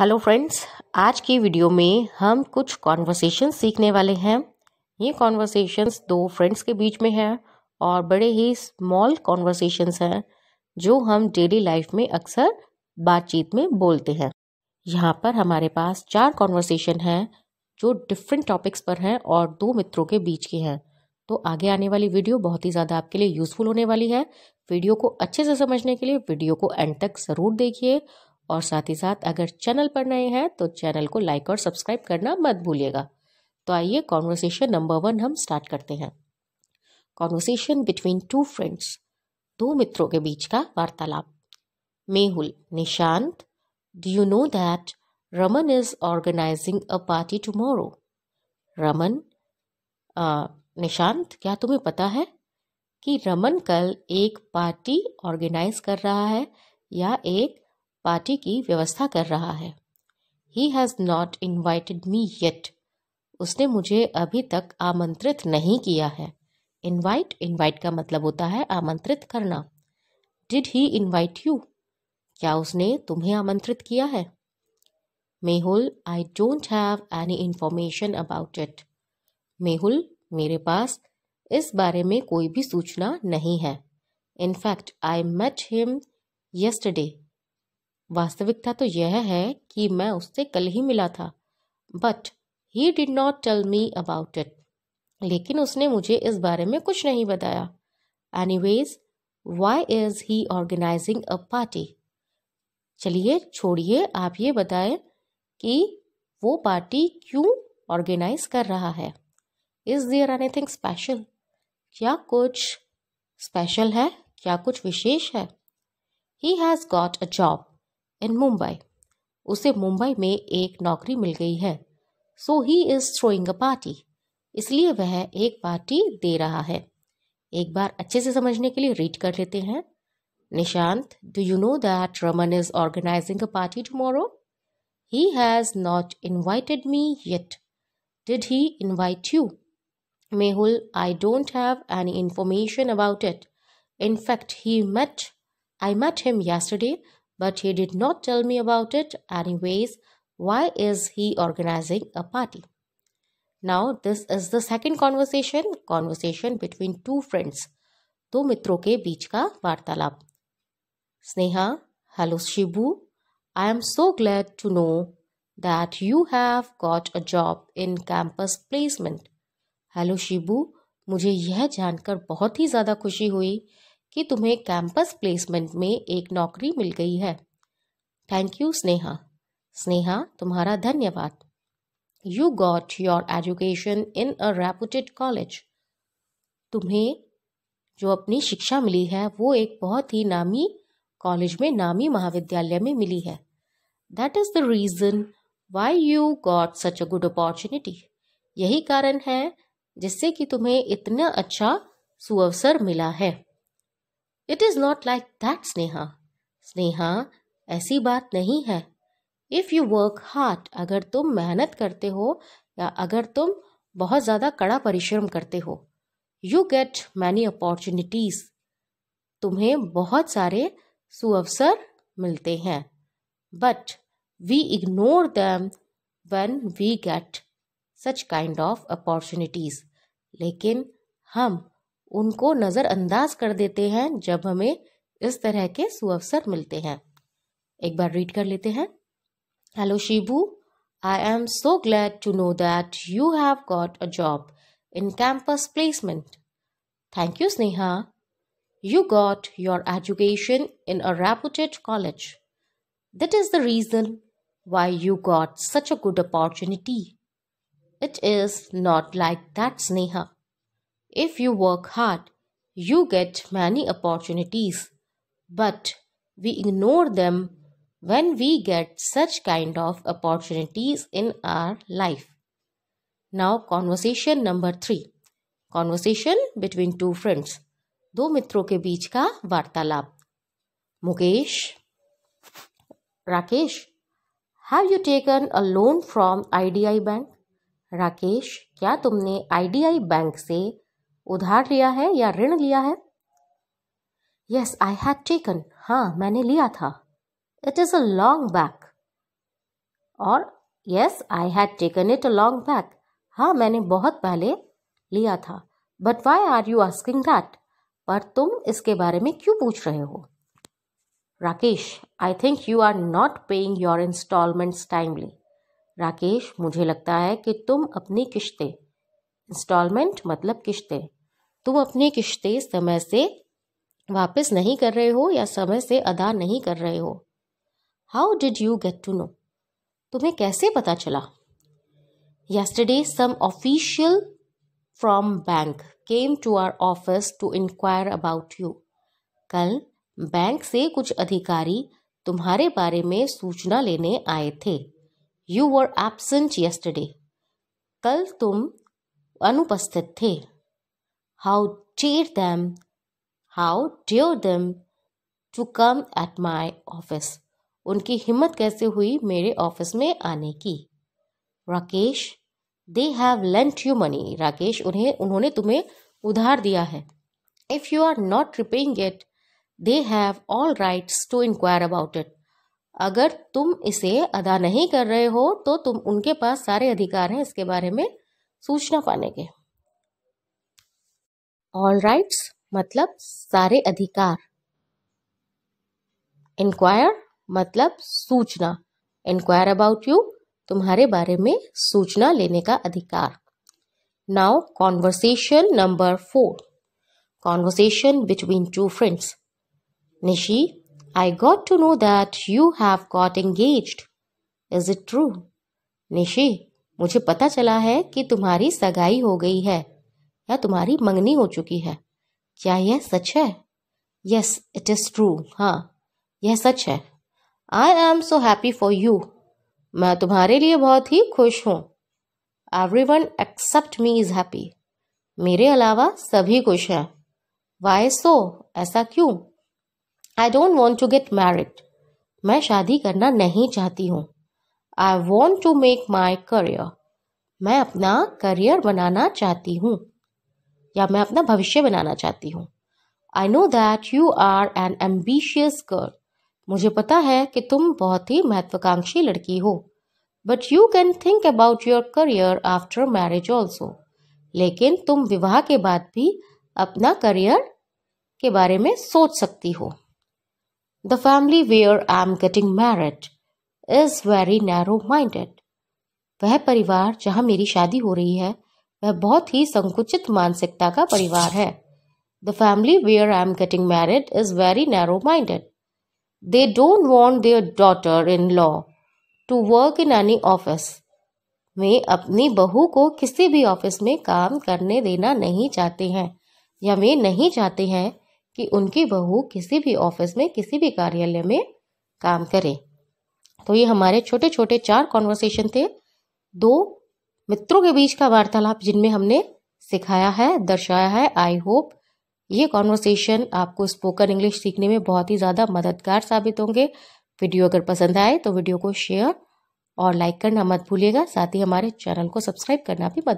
Hello friends आज की video में हम कुछ कॉन्वर्सेशन सीखने वाले हैं ये कॉन्वर्सेशंस दो फ्रेंड्स के बीच में हैं और बड़े ही स्मॉल कॉन्वर्सेशंस हैं जो हम डेली लाइफ में अक्सर बातचीत में बोलते हैं यहाँ पर हमारे पास चार कॉन्वर्सेशन हैं जो डिफरेंट टॉपिक्स पर हैं और दो मित्रों के बीच के हैं तो आगे आने वाली वीडियो बहुत ही ज़्यादा आपके लिए यूज़फुल होने वाली है वीडियो को अच्छे से समझने के लिए वीडियो को एंड तक ज़रूर देखिए और साथ ही साथ अगर चैनल पर नए हैं तो चैनल को लाइक और सब्सक्राइब करना मत भूलिएगा तो आइए कॉन्वर्सेशन नंबर वन हम स्टार्ट करते हैं कॉन्वर्सेशन बिटवीन टू फ्रेंड्स दो मित्रों के बीच का वार्तालाप Mehul Nishant do you know that Raman is organising a party tomorrow Raman Nishant क्या तुम्हें पता है कि रमन कल एक पार्टी ऑर्गेनाइज कर रहा है या एक पार्टी की व्यवस्था कर रहा है he has not invited me yet उसने मुझे अभी तक आमंत्रित नहीं किया है इन्वाइट इन्वाइट का मतलब होता है आमंत्रित करना डिड ही इन्वाइट यू क्या उसने तुम्हें आमंत्रित किया है Mehul I don't have any information about it Mehul मेरे पास इस बारे में कोई भी सूचना नहीं है in fact I met him yesterday वास्तविकता तो यह है कि मैं उससे कल ही मिला था but he did not tell me about it लेकिन उसने मुझे इस बारे में कुछ नहीं बताया anyways why is he organising a party चलिए छोड़िए आप ये बताएं कि वो पार्टी क्यों ऑर्गेनाइज कर रहा है is there anything special क्या कुछ स्पेशल है क्या कुछ विशेष है he has got a job in Mumbai उसे मुंबई में एक नौकरी मिल गई है so he is throwing a party इसलिए वह एक पार्टी दे रहा है एक बार अच्छे से समझने के लिए रीड कर लेते हैं Nishant do you know that Raman is organising a party tomorrow he has not invited me yet did he invite you Mehul I don't have any information about it in fact he met I met him yesterday but he did not tell me about it anyways. Why is he organizing a party? Now, this is the second conversation, conversation between two friends. Do mitro ke beech ka vartalab. Sneha, hello Shibu. I am so glad to know that you have got a job in campus placement. Hello Shibu, mujhe yeh jaankar bahut hi zyada khushi hui. कि तुम्हें campus placement में एक नौकरी मिल गई है thank you Sneha Sneha तुम्हारा धन्यवाद you got your education in a reputed college तुम्हें जो अपनी शिक्षा मिली है वो एक बहुत ही नामी कॉलेज में नामी महाविद्यालय में मिली है that is the reason why you got such a good opportunity यही कारण है जिससे कि तुम्हें इतना अच्छा सुअवसर मिला है it is not like that Sneha Sneha ऐसी बात नहीं है इफ़ यू वर्क हार्ड अगर तुम मेहनत करते हो या अगर तुम बहुत ज़्यादा कड़ा परिश्रम करते हो यू गेट मैनी अपॉर्चुनिटीज़ तुम्हें बहुत सारे सुअवसर मिलते हैं but we ignore them when we get such kind of opportunities लेकिन हम उनको नज़रअंदाज कर देते हैं जब हमें इस तरह के सुअवसर मिलते हैं एक बार रीड कर लेते हैं hello Shibu I am so glad to know that you have got a job in campus placement thank you Sneha you got your education in a reputed college that is the reason why you got such a good opportunity it is not like that Sneha If you work hard, you get many opportunities, but we ignore them when we get such kind of opportunities in our life. Now, conversation number 3 conversation between two friends. दो मित्रों के बीच का वार्तालाप Mukesh Rakesh have you taken a loan from IDI bank Rakesh क्या तुमने IDI bank से उधार लिया है या ऋण लिया है यस आई हैव टेकन हाँ मैंने लिया था it is a long back और yes I have taken it a long back हाँ मैंने बहुत पहले लिया था but why are you asking that पर तुम इसके बारे में क्यों पूछ रहे हो Rakesh I think you are not paying your instalments timely Rakesh मुझे लगता है कि तुम अपनी किश्तें इंस्टॉलमेंट मतलब किश्तें तुम अपनी किश्ते समय से वापस नहीं कर रहे हो या समय से अदा नहीं कर रहे हो how did you get to know तुम्हें कैसे पता चला yesterday some official from bank came to our office to enquire about you कल बैंक से कुछ अधिकारी तुम्हारे बारे में सूचना लेने आए थे यू वर एबसेंट यस्टरडे कल तुम अनुपस्थित थे how dare them, how dare them to come at my office उनकी हिम्मत कैसे हुई मेरे ऑफिस में आने की Rakesh they have lent you money Rakesh उन्हें उन्होंने तुम्हें उधार दिया है if you are not repaying it they have all rights to enquire about it अगर तुम इसे अदा नहीं कर रहे हो तो तुम उनके पास सारे अधिकार हैं इसके बारे में सूचना पाने के ऑल राइट्स मतलब सारे अधिकार इंक्वायर मतलब सूचना इंक्वायर अबाउट यू तुम्हारे बारे में सूचना लेने का अधिकार now conversation number four conversation between two friends Nishi I got to know that you have got engaged is it true Nishi मुझे पता चला है कि तुम्हारी सगाई हो गई है या तुम्हारी मंगनी हो चुकी है क्या यह सच है यस इट इज़ ट्रू हाँ यह सच है I am so happy for you मैं तुम्हारे लिए बहुत ही खुश हूँ everyone except me is happy मेरे अलावा सभी खुश हैं वाई सो ऐसा क्यों I don't want to get married मैं शादी करना नहीं चाहती हूँ I want to make my career मैं अपना करियर बनाना चाहती हूँ या मैं अपना भविष्य बनाना चाहती हूँ I know that you are an ambitious girl मुझे पता है कि तुम बहुत ही महत्वाकांक्षी लड़की हो but you can think about your career after marriage also लेकिन तुम विवाह के बाद भी अपना करियर के बारे में सोच सकती हो the family where I am getting married is very narrow minded वह परिवार जहाँ मेरी शादी हो रही है वह बहुत ही संकुचित मानसिकता का परिवार है the family where I am getting married is very narrow minded they don't want their daughter in law to work in any office वे अपनी बहू को किसी भी ऑफिस में काम करने देना नहीं चाहते हैं या वे नहीं चाहते हैं कि उनकी बहू किसी भी ऑफिस में किसी भी कार्यालय में काम करे तो ये हमारे छोटे छोटे चार कॉन्वर्सेशन थे दो मित्रों के बीच का वार्तालाप जिनमें हमने सिखाया है दर्शाया है आई होप ये कॉन्वर्सेशन आपको स्पोकन इंग्लिश सीखने में बहुत ही ज़्यादा मददगार साबित होंगे वीडियो अगर पसंद आए तो वीडियो को शेयर और लाइक करना मत भूलिएगा साथ ही हमारे चैनल को सब्सक्राइब करना भी मत